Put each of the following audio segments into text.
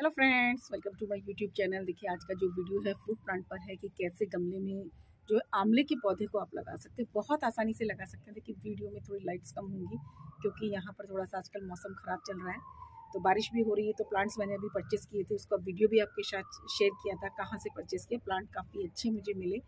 hello friends welcome to my YouTube channel देखिए आज का जो वीडियो है फ्रूट प्लांट पर है कि कैसे गमले में जो आमले के पौधे को आप लगा सकते हैं बहुत आसानी से लगा सकते हैं देखिए वीडियो में थोड़ी लाइट्स कम होंगी क्योंकि यहाँ पर थोड़ा सा आजकल मौसम ख़राब चल रहा है तो बारिश भी हो रही है तो प्लांट्स मैंने अभी परचेस किए थे उसका वीडियो भी आपके साथ शेयर किया था कहाँ से परचेस किया प्लांट काफ़ी अच्छे मुझे मिले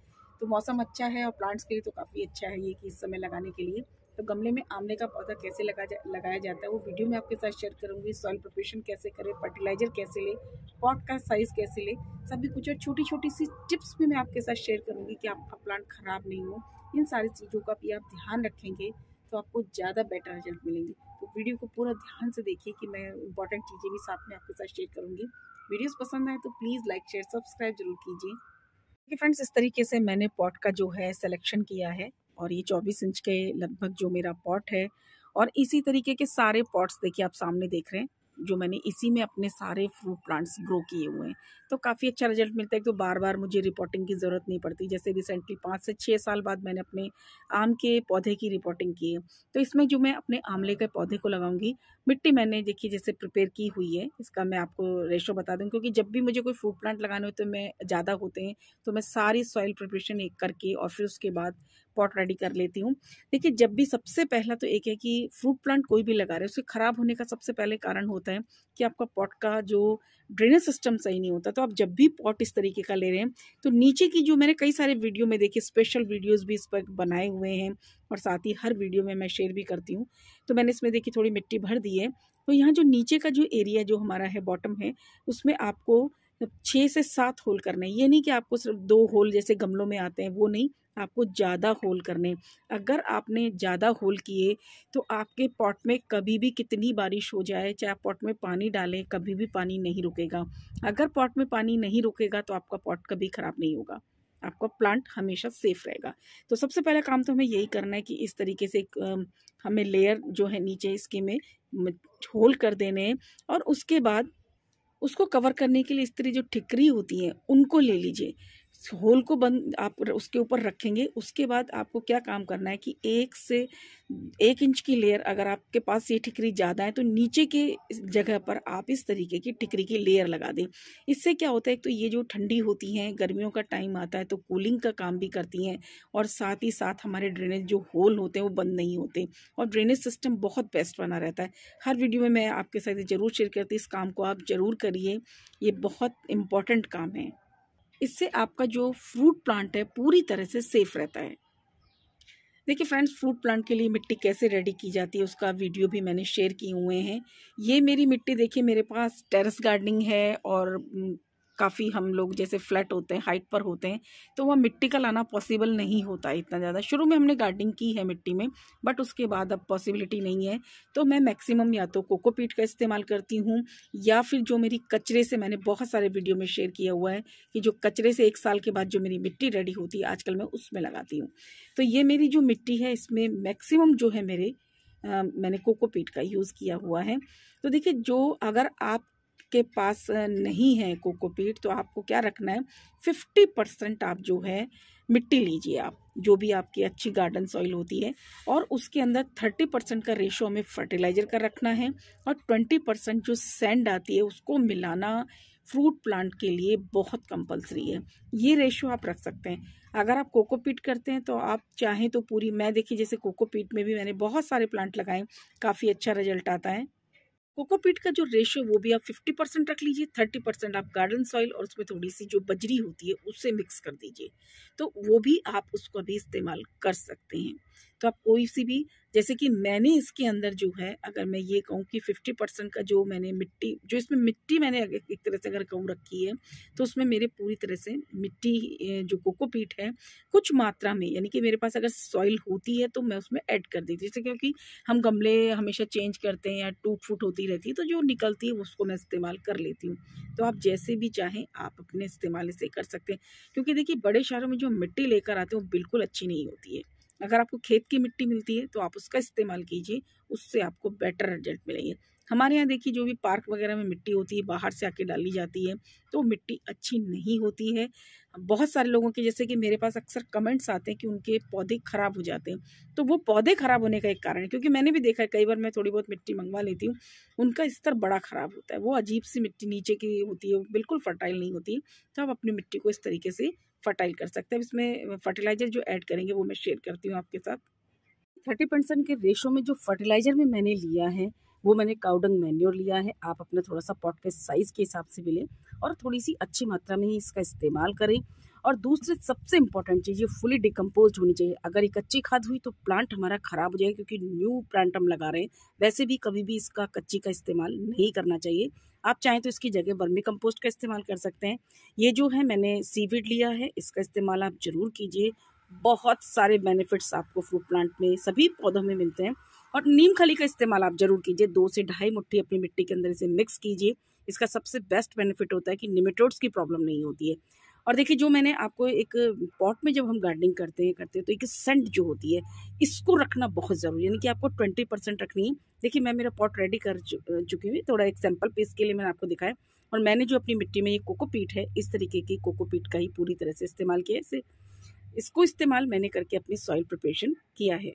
तो मौसम अच्छा है और प्लांट्स के लिए तो काफ़ी अच्छा है ये कि इस समय लगाने के लिए तो गमले में आमले का पौधा कैसे लगा जा, लगाया जाता है वो वीडियो में आपके साथ शेयर करूँगी सॉइल प्रिपरेशन कैसे करें फर्टिलाइजर कैसे ले पॉट का साइज़ कैसे ले सभी कुछ और छोटी छोटी सी टिप्स भी मैं आपके साथ शेयर करूँगी कि आपका प्लांट ख़राब नहीं हो इन सारी चीज़ों का भी आप ध्यान रखेंगे तो आपको ज़्यादा बेटर रिजल्ट मिलेंगे तो वीडियो को पूरा ध्यान से देखिए कि मैं इंपॉर्टेंट चीज़ें भी साथ में आपके साथ शेयर करूँगी वीडियोज़ पसंद आए तो प्लीज़ लाइक शेयर सब्सक्राइब जरूर कीजिए फ्रेंड्स इस तरीके से मैंने पॉट का जो है सिलेक्शन किया है और ये चौबीस इंच के लगभग जो मेरा पॉट है और इसी तरीके के सारे पॉट्स देखिए आप सामने देख रहे हैं जो मैंने इसी में अपने सारे फ्रूट प्लांट्स ग्रो किए हुए हैं तो काफ़ी अच्छा रिजल्ट मिलता है एक तो बार बार मुझे रिपोर्टिंग की ज़रूरत नहीं पड़ती जैसे रिसेंटली पाँच से छः साल बाद मैंने अपने आम के पौधे की रिपोर्टिंग की है तो इसमें जो मैं अपने आमले के पौधे को लगाऊंगी मिट्टी मैंने देखी जैसे प्रिपेयर की हुई है इसका मैं आपको रेशो बता दूँ क्योंकि जब भी मुझे कोई फ्रूट प्लांट लगाने होते हैं मैं ज़्यादा होते हैं तो मैं सारी सॉइल प्रिपरेशन एक करके और फिर उसके बाद पॉट रेडी कर लेती हूँ देखिए जब भी सबसे पहला तो एक है कि फ्रूट प्लांट कोई भी लगा रहे उसके ख़राब होने का सबसे पहले कारण होता है कि आपका पॉट का जो ड्रेनेज सिस्टम सही नहीं होता तो आप जब भी पॉट इस तरीके का ले रहे हैं तो नीचे की जो मैंने कई सारे वीडियो में देखे स्पेशल वीडियोज़ भी इस पर बनाए हुए हैं और साथ ही हर वीडियो में मैं शेयर भी करती हूँ तो मैंने इसमें देखी थोड़ी मिट्टी भर दी है तो यहाँ जो नीचे का जो एरिया जो हमारा है बॉटम है उसमें आपको छः से सात होल करने हैं ये नहीं कि आपको सिर्फ दो होल जैसे गमलों में आते हैं वो नहीं आपको ज़्यादा होल करने अगर आपने ज़्यादा होल किए तो आपके पॉट में कभी भी कितनी बारिश हो जाए चाहे आप पॉट में पानी डालें कभी भी पानी नहीं रुकेगा अगर पॉट में पानी नहीं रुकेगा तो आपका पॉट कभी ख़राब नहीं होगा आपका प्लांट हमेशा सेफ रहेगा तो सबसे पहला काम तो हमें यही करना है कि इस तरीके से हमें लेयर जो है नीचे इसके में होल कर देने हैं और उसके बाद उसको कवर करने के लिए इस तरह जो ठिकरी होती है उनको ले लीजिए होल को बंद आप उसके ऊपर रखेंगे उसके बाद आपको क्या काम करना है कि एक से एक इंच की लेयर अगर आपके पास ये ठिकरी ज़्यादा है तो नीचे के जगह पर आप इस तरीके की ठिकरी की लेयर लगा दें इससे क्या होता है एक तो ये जो ठंडी होती हैं गर्मियों का टाइम आता है तो कूलिंग का काम भी करती हैं और साथ ही साथ हमारे ड्रेनेज जो होल होते हैं वो बंद नहीं होते और ड्रेनेज सिस्टम बहुत बेस्ट बना रहता है हर वीडियो में मैं आपके साथ ज़रूर शेयर करती इस काम को आप ज़रूर करिए ये बहुत इंपॉर्टेंट काम है इससे आपका जो फ्रूट प्लांट है पूरी तरह से सेफ रहता है देखिए फ्रेंड्स फ्रूट प्लांट के लिए मिट्टी कैसे रेडी की जाती है उसका वीडियो भी मैंने शेयर किए हुए हैं ये मेरी मिट्टी देखिए मेरे पास टेरेस गार्डनिंग है और काफ़ी हम लोग जैसे फ्लैट होते हैं हाइट पर होते हैं तो वह मिट्टी का लाना पॉसिबल नहीं होता इतना ज़्यादा शुरू में हमने गार्डनिंग की है मिट्टी में बट उसके बाद अब पॉसिबिलिटी नहीं है तो मैं मैक्सिमम या तो कोकोपीट का इस्तेमाल करती हूँ या फिर जो मेरी कचरे से मैंने बहुत सारे वीडियो में शेयर किया हुआ है कि जो कचरे से एक साल के बाद जो मेरी मिट्टी रेडी होती है आजकल मैं उसमें लगाती हूँ तो ये मेरी जो मिट्टी है इसमें मैक्सिमम जो है मेरे आ, मैंने कोकोपीट का यूज़ किया हुआ है तो देखिए जो अगर आप आपके पास नहीं है कोकोपीट तो आपको क्या रखना है फिफ्टी परसेंट आप जो है मिट्टी लीजिए आप जो भी आपकी अच्छी गार्डन सॉइल होती है और उसके अंदर थर्टी परसेंट का रेशो हमें फर्टिलाइज़र का रखना है और ट्वेंटी परसेंट जो सेंड आती है उसको मिलाना फ्रूट प्लांट के लिए बहुत कंपलसरी है ये रेशो आप रख सकते हैं अगर आप कोकोपीट करते हैं तो आप चाहें तो पूरी मैं देखिए जैसे कोकोपीट में भी मैंने बहुत सारे प्लांट लगाए काफ़ी अच्छा रिजल्ट आता है कोकोपीट का जो रेशियो वो भी आप 50 परसेंट रख लीजिए 30 परसेंट आप गार्डन सॉइल और उसमें थोड़ी सी जो बजरी होती है उससे मिक्स कर दीजिए तो वो भी आप उसको भी इस्तेमाल कर सकते हैं तो आप कोई सी भी जैसे कि मैंने इसके अंदर जो है अगर मैं ये कहूँ कि फिफ्टी परसेंट का जो मैंने मिट्टी जो इसमें मिट्टी मैंने एक तरह से अगर कहूँ रखी है तो उसमें मेरे पूरी तरह से मिट्टी जो कोकोपीट है कुछ मात्रा में यानी कि मेरे पास अगर सॉइल होती है तो मैं उसमें ऐड कर देती जैसे क्योंकि हम गमले हमेशा चेंज करते हैं या टूट फूट होती रहती है तो जो निकलती है उसको मैं इस्तेमाल कर लेती हूँ तो आप जैसे भी चाहें आप अपने इस्तेमाल इसे कर सकते हैं क्योंकि देखिए बड़े शहरों में जो मिट्टी लेकर आते हैं वो बिल्कुल अच्छी नहीं होती है अगर आपको खेत की मिट्टी मिलती है तो आप उसका इस्तेमाल कीजिए उससे आपको बेटर रिजल्ट मिलेंगे हमारे यहाँ देखिए जो भी पार्क वगैरह में मिट्टी होती है बाहर से आके डाली जाती है तो मिट्टी अच्छी नहीं होती है बहुत सारे लोगों के जैसे कि मेरे पास अक्सर कमेंट्स आते हैं कि उनके पौधे ख़राब हो जाते हैं तो वो पौधे ख़राब होने का एक कारण है क्योंकि मैंने भी देखा है कई बार मैं थोड़ी बहुत मिट्टी मंगवा लेती हूँ उनका स्तर बड़ा ख़राब होता है वो अजीब सी मिट्टी नीचे की होती है बिल्कुल फर्टाइल नहीं होती तो आप अपनी मिट्टी को इस तरीके से फर्टाइल कर सकते हैं इसमें फर्टिलाइज़र जो ऐड करेंगे वो मैं शेयर करती हूँ आपके साथ थर्टी परसेंट के रेशो में जो फर्टिलाइज़र में मैंने लिया है वो मैंने काउडंग मैन्योर लिया है आप अपना थोड़ा सा पॉट के साइज़ के हिसाब से भी लें और थोड़ी सी अच्छी मात्रा में ही इसका इस्तेमाल करें और दूसरे सबसे इम्पॉर्टेंट चीज़ ये फुली डिकम्पोज होनी चाहिए अगर एक कच्ची खाद हुई तो प्लांट हमारा ख़राब हो जाएगा क्योंकि न्यू प्लांट हम लगा रहे हैं वैसे भी कभी भी इसका कच्ची का इस्तेमाल नहीं करना चाहिए आप चाहें तो इसकी जगह बर्मी कंपोस्ट का इस्तेमाल कर सकते हैं ये जो है मैंने सीविड लिया है इसका इस्तेमाल आप ज़रूर कीजिए बहुत सारे बेनिफिट्स आपको फ्रूट प्लांट में सभी पौधों में मिलते हैं और नीम खली का इस्तेमाल आप ज़रूर कीजिए दो से ढाई मुट्ठी अपनी मिट्टी के अंदर इसे मिक्स कीजिए इसका सबसे बेस्ट बेनिफिट होता है कि निमेटोड्स की प्रॉब्लम नहीं होती है और देखिए जो मैंने आपको एक पॉट में जब हम गार्डनिंग करते हैं करते हैं तो एक सेंट जो होती है इसको रखना बहुत ज़रूरी यानी कि आपको ट्वेंटी परसेंट रखनी है देखिए मैं मेरा पॉट रेडी कर चुकी हूँ थोड़ा एक सैम्पल पीस के लिए मैंने आपको दिखाया और मैंने जो अपनी मिट्टी में ये कोकोपीट है इस तरीके की कोकोपीट का ही पूरी तरह से इस्तेमाल किया इसे इसको इस्तेमाल मैंने करके अपनी सॉइल प्रिपरेशन किया है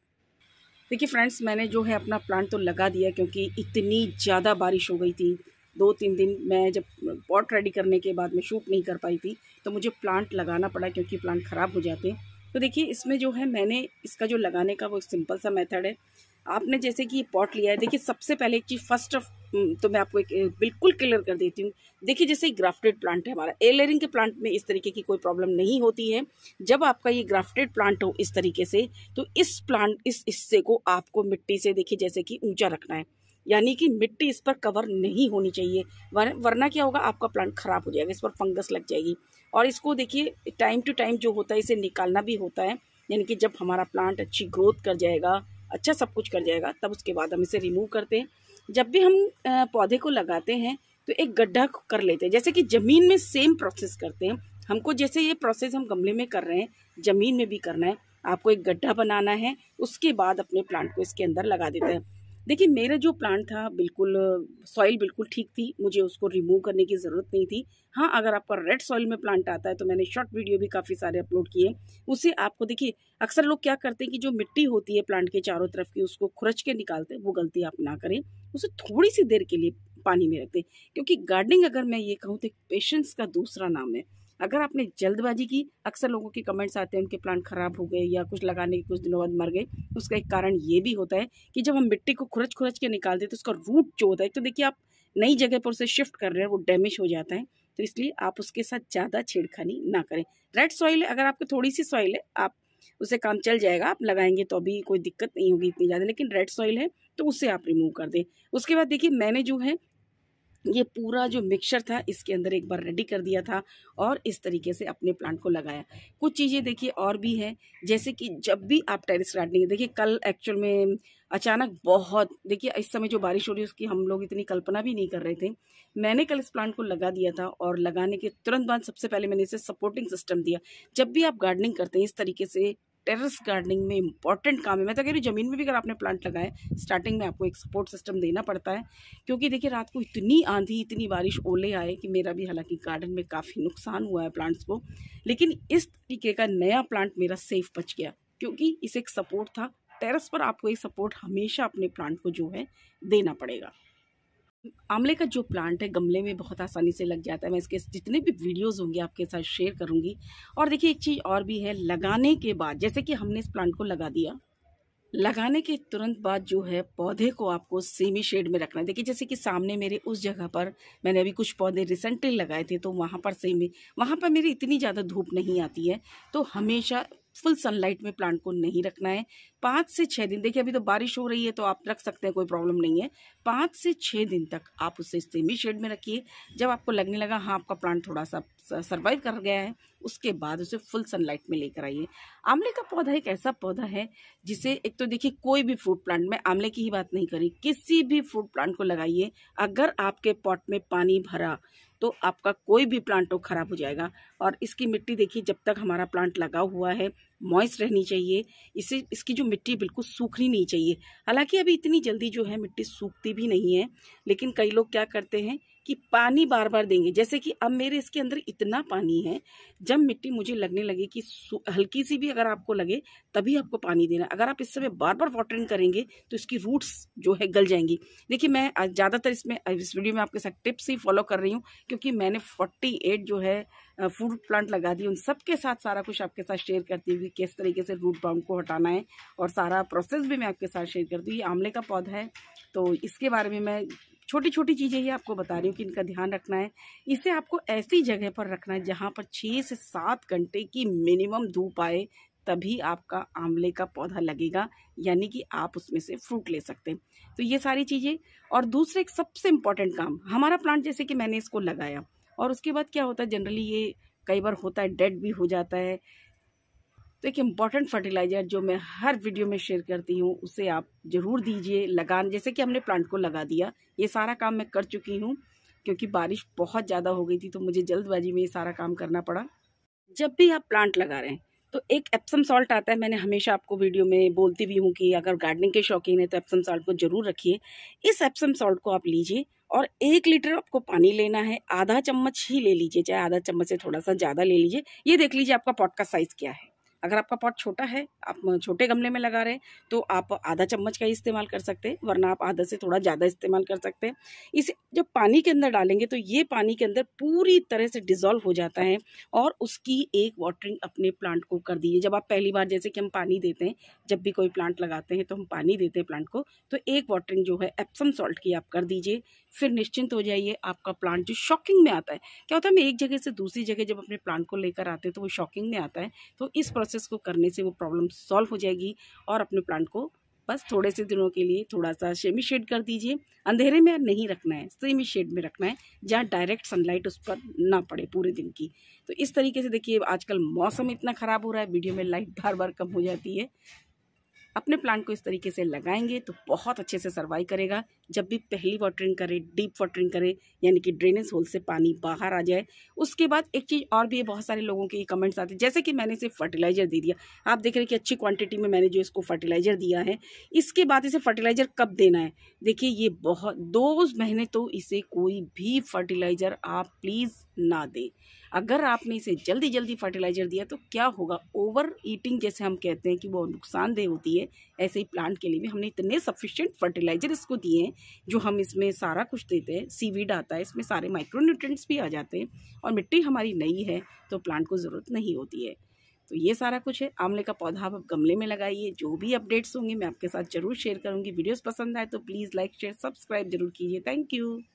देखिए फ्रेंड्स मैंने जो है अपना प्लांट तो लगा दिया क्योंकि इतनी ज़्यादा बारिश हो गई थी दो तीन दिन मैं जब पॉट रेडी करने के बाद मैं शूट नहीं कर पाई थी तो मुझे प्लांट लगाना पड़ा क्योंकि प्लांट ख़राब हो जाते हैं तो देखिए इसमें जो है मैंने इसका जो लगाने का वो सिंपल सा मेथड है आपने जैसे कि ये पॉट लिया है देखिए सबसे पहले एक चीज़ फर्स्ट ऑफ तो मैं आपको एक बिल्कुल क्लियर कर देती हूँ देखिए जैसे ग्राफ्टेड प्लांट है हमारा एलरिंग के प्लांट में इस तरीके की कोई प्रॉब्लम नहीं होती है जब आपका ये ग्राफ्टेड प्लांट हो इस तरीके से तो इस प्लांट इस हिस्से को आपको मिट्टी से देखिए जैसे कि ऊंचा रखना है यानी कि मिट्टी इस पर कवर नहीं होनी चाहिए वर, वरना क्या होगा आपका प्लांट खराब हो जाएगा इस पर फंगस लग जाएगी और इसको देखिए टाइम टू टाइम जो होता है इसे निकालना भी होता है यानी कि जब हमारा प्लांट अच्छी ग्रोथ कर जाएगा अच्छा सब कुछ कर जाएगा तब उसके बाद हम इसे रिमूव करते हैं जब भी हम पौधे को लगाते हैं तो एक गड्ढा कर लेते हैं जैसे कि ज़मीन में सेम प्रोसेस करते हैं हमको जैसे ये प्रोसेस हम गमले में कर रहे हैं ज़मीन में भी करना है आपको एक गड्ढा बनाना है उसके बाद अपने प्लांट को इसके अंदर लगा देते हैं देखिए मेरा जो प्लांट था बिल्कुल सॉइल बिल्कुल ठीक थी मुझे उसको रिमूव करने की ज़रूरत नहीं थी हाँ अगर आपका रेड सॉइल में प्लांट आता है तो मैंने शॉर्ट वीडियो भी काफ़ी सारे अपलोड किए उसे आपको देखिए अक्सर लोग क्या करते हैं कि जो मिट्टी होती है प्लांट के चारों तरफ की उसको खुरच के निकालते हैं वो गलती आप ना करें उसे थोड़ी सी देर के लिए पानी में रखते क्योंकि गार्डनिंग अगर मैं ये कहूँ तो पेशेंस का दूसरा नाम है अगर आपने जल्दबाजी की अक्सर लोगों के कमेंट्स आते हैं उनके प्लांट खराब हो गए या कुछ लगाने के कुछ दिनों बाद मर गए उसका एक कारण ये भी होता है कि जब हम मिट्टी को खुरच खुरच के निकालते हैं तो उसका रूट जो होता है तो देखिए आप नई जगह पर उसे शिफ्ट कर रहे हैं वो डैमेज हो जाता है तो इसलिए आप उसके साथ ज़्यादा छेड़खानी ना करें रेड सॉइल अगर आपकी थोड़ी सी सॉइल है आप उसे काम चल जाएगा आप लगाएंगे तो अभी कोई दिक्कत नहीं होगी इतनी ज़्यादा लेकिन रेड सॉइल है तो उसे आप रिमूव कर दें उसके बाद देखिए मैंने जो है ये पूरा जो मिक्सचर था इसके अंदर एक बार रेडी कर दिया था और इस तरीके से अपने प्लांट को लगाया कुछ चीज़ें देखिए और भी हैं जैसे कि जब भी आप टेरिस गार्डनिंग देखिए कल एक्चुअल में अचानक बहुत देखिए इस समय जो बारिश हो रही है उसकी हम लोग इतनी कल्पना भी नहीं कर रहे थे मैंने कल इस प्लांट को लगा दिया था और लगाने के तुरंत बाद सबसे पहले मैंने इसे सपोर्टिंग सिस्टम दिया जब भी आप गार्डनिंग करते हैं इस तरीके से टेरेस गार्डनिंग में इंपॉर्टेंट काम है मैं तो कह रही हूँ ज़मीन में भी अगर आपने प्लांट लगाए स्टार्टिंग में आपको एक सपोर्ट सिस्टम देना पड़ता है क्योंकि देखिए रात को इतनी आंधी इतनी बारिश ओले आए कि मेरा भी हालांकि गार्डन में काफ़ी नुकसान हुआ है प्लांट्स को लेकिन इस तरीके का नया प्लांट मेरा सेफ बच गया क्योंकि इसे एक सपोर्ट था टेरेस पर आपको एक सपोर्ट हमेशा अपने प्लांट को जो है देना पड़ेगा आमले का जो प्लांट है गमले में बहुत आसानी से लग जाता है मैं इसके जितने भी वीडियोस होंगे आपके साथ शेयर करूंगी और देखिए एक चीज़ और भी है लगाने के बाद जैसे कि हमने इस प्लांट को लगा दिया लगाने के तुरंत बाद जो है पौधे को आपको सेमी शेड में रखना है देखिए जैसे कि सामने मेरे उस जगह पर मैंने अभी कुछ पौधे रिसेंटली लगाए थे तो वहाँ पर सेमी वहाँ पर मेरी इतनी ज़्यादा धूप नहीं आती है तो हमेशा फुल सनलाइट में प्लांट को नहीं रखना है पाँच से छः दिन देखिए अभी तो बारिश हो रही है तो आप रख सकते हैं कोई प्रॉब्लम नहीं है पाँच से छः दिन तक आप उसे सेमी शेड में रखिए जब आपको लगने लगा हाँ आपका प्लांट थोड़ा सा सर्वाइव कर गया है उसके बाद उसे फुल सनलाइट में लेकर आइए आंवले का पौधा एक ऐसा पौधा है जिसे एक तो देखिए कोई भी फ्रूट प्लांट में आंवले की ही बात नहीं करी किसी भी फ्रूट प्लांट को लगाइए अगर आपके पॉट में पानी भरा तो आपका कोई भी प्लांटो तो खराब हो जाएगा और इसकी मिट्टी देखिए जब तक हमारा प्लांट लगा हुआ है मॉइस्ट रहनी चाहिए इसे इसकी जो मिट्टी बिल्कुल सूखनी नहीं चाहिए हालांकि अभी इतनी जल्दी जो है मिट्टी सूखती भी नहीं है लेकिन कई लोग क्या करते हैं कि पानी बार बार देंगे जैसे कि अब मेरे इसके अंदर इतना पानी है जब मिट्टी मुझे लगने लगे कि हल्की सी भी अगर आपको लगे तभी आपको पानी देना अगर आप इस समय बार बार वाटरिंग करेंगे तो इसकी रूट्स जो है गल जाएंगी देखिए मैं ज़्यादातर इसमें इस वीडियो में आपके साथ टिप्स ही फॉलो कर रही हूँ क्योंकि मैंने फोर्टी एट जो है फूड प्लांट लगा दी उन सबके साथ सारा कुछ आपके साथ शेयर करती कि किस तरीके से रूट बाउंड को हटाना है और सारा प्रोसेस भी मैं आपके साथ शेयर करती हूँ ये आंवले का पौधा है तो इसके बारे में मैं छोटी छोटी चीज़ें ये आपको बता रही हूँ कि इनका ध्यान रखना है इसे आपको ऐसी जगह पर रखना है जहाँ पर छः से सात घंटे की मिनिमम धूप आए तभी आपका आंवले का पौधा लगेगा यानी कि आप उसमें से फ्रूट ले सकते हैं तो ये सारी चीज़ें और दूसरे एक सबसे इम्पॉर्टेंट काम हमारा प्लांट जैसे कि मैंने इसको लगाया और उसके बाद क्या होता है जनरली ये कई बार होता है डेड भी हो जाता है तो एक इम्पॉर्टेंट फर्टिलाइज़र जो मैं हर वीडियो में शेयर करती हूँ उसे आप ज़रूर दीजिए लगा जैसे कि हमने प्लांट को लगा दिया ये सारा काम मैं कर चुकी हूँ क्योंकि बारिश बहुत ज़्यादा हो गई थी तो मुझे जल्दबाजी में ये सारा काम करना पड़ा जब भी आप प्लांट लगा रहे हैं तो एक एप्सम सॉल्ट आता है मैंने हमेशा आपको वीडियो में बोलती भी हूँ कि अगर गार्डनिंग के शौकीन है तो एप्सम सॉल्ट को ज़रूर रखिए इस एप्सम सॉल्ट को आप लीजिए और एक लीटर आपको पानी लेना है आधा चम्मच ही ले लीजिए चाहे आधा चम्मच से थोड़ा सा ज़्यादा ले लीजिए ये देख लीजिए आपका पॉट का साइज़ क्या है अगर आपका पॉट छोटा है आप छोटे गमले में लगा रहे हैं तो आप आधा चम्मच का ही इस्तेमाल कर सकते हैं वरना आप आधा से थोड़ा ज़्यादा इस्तेमाल कर सकते हैं इसे जब पानी के अंदर डालेंगे तो ये पानी के अंदर पूरी तरह से डिज़ोल्व हो जाता है और उसकी एक वाटरिंग अपने प्लांट को कर दीजिए जब आप पहली बार जैसे कि हम पानी देते हैं जब भी कोई प्लांट लगाते हैं तो हम पानी देते हैं प्लांट को तो एक वाटरिंग जो है एप्सम सॉल्ट की आप कर दीजिए फिर निश्चिंत हो जाइए आपका प्लांट जो शॉकिंग में आता है क्या होता है हम एक जगह से दूसरी जगह जब अपने प्लांट को लेकर आते हैं तो वो शॉकिंग में आता है तो इस प्रोसेस प्रोसेस को करने से वो प्रॉब्लम सॉल्व हो जाएगी और अपने प्लांट को बस थोड़े से दिनों के लिए थोड़ा सा सेमी शेड कर दीजिए अंधेरे में नहीं रखना है सेमी शेड में रखना है जहाँ डायरेक्ट सनलाइट उस पर ना पड़े पूरे दिन की तो इस तरीके से देखिए आजकल मौसम इतना ख़राब हो रहा है वीडियो में लाइट बार बार कम हो जाती है अपने प्लांट को इस तरीके से लगाएंगे तो बहुत अच्छे से सर्वाइव करेगा जब भी पहली वाटरिंग करें डीप वाटरिंग करें यानी कि ड्रेनेज होल से पानी बाहर आ जाए उसके बाद एक चीज़ और भी बहुत सारे लोगों के कमेंट्स आते हैं जैसे कि मैंने इसे फर्टिलाइज़र दे दिया आप देख रहे हैं कि अच्छी क्वांटिटी में मैंने जो इसको फर्टिलाइज़र दिया है इसके बाद इसे फर्टिलाइज़र कब देना है देखिए ये बहुत दो महीने तो इसे कोई भी फर्टिलाइज़र आप प्लीज़ ना दें अगर आपने इसे जल्दी जल्दी फर्टिलाइज़र दिया तो क्या होगा ओवर ईटिंग जैसे हम कहते हैं कि वो नुकसानदेह होती है ऐसे ही प्लांट के लिए भी हमने इतने सफिशेंट फर्टिलाइज़र इसको दिए हैं जो हम इसमें सारा कुछ देते हैं सीवीड आता है इसमें सारे माइक्रोन्यूट्रेंट्स भी आ जाते हैं और मिट्टी हमारी नई है तो प्लांट को ज़रूरत नहीं होती है तो ये सारा कुछ है आमले का पौधा आप गमले में लगाइए जो भी अपडेट्स होंगे मैं आपके साथ जरूर शेयर करूँगी वीडियोस पसंद आए तो प्लीज़ लाइक शेयर सब्सक्राइब जरूर कीजिए थैंक यू